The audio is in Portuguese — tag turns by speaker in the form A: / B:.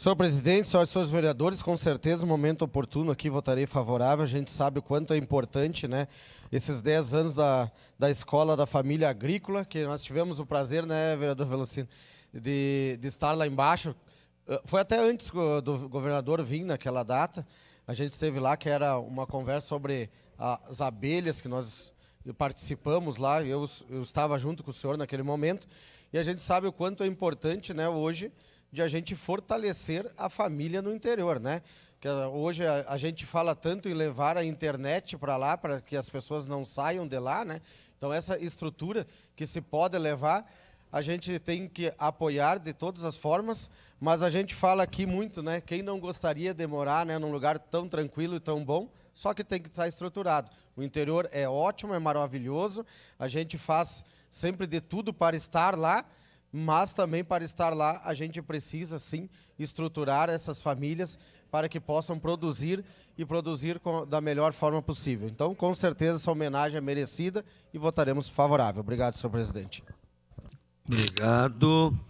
A: Senhor presidente, senhores, vereadores, com certeza o momento oportuno aqui votarei favorável. A gente sabe o quanto é importante, né? Esses 10 anos da, da escola da família agrícola, que nós tivemos o prazer, né, vereador Velocino, de, de estar lá embaixo. Ah, foi até antes do governador vir naquela data. A gente esteve lá, que era uma conversa sobre as abelhas que nós participamos lá. Eu, eu estava junto com o senhor naquele momento. E a gente sabe o quanto é importante, né, hoje de a gente fortalecer a família no interior, né? Que ah, hoje a, a gente fala tanto em levar a internet para lá, para que as pessoas não saiam de lá, né? Então essa estrutura que se pode levar, a gente tem que apoiar de todas as formas, mas a gente fala aqui muito, né? Quem não gostaria de morar, né, num lugar tão tranquilo e tão bom, só que tem que estar tá estruturado. O interior é ótimo, é maravilhoso, a gente faz sempre de tudo para estar lá, mas também para estar lá a gente precisa sim estruturar essas famílias para que possam produzir e produzir com, da melhor forma possível. Então, com certeza, essa homenagem é merecida e votaremos favorável. Obrigado, senhor presidente. Obrigado.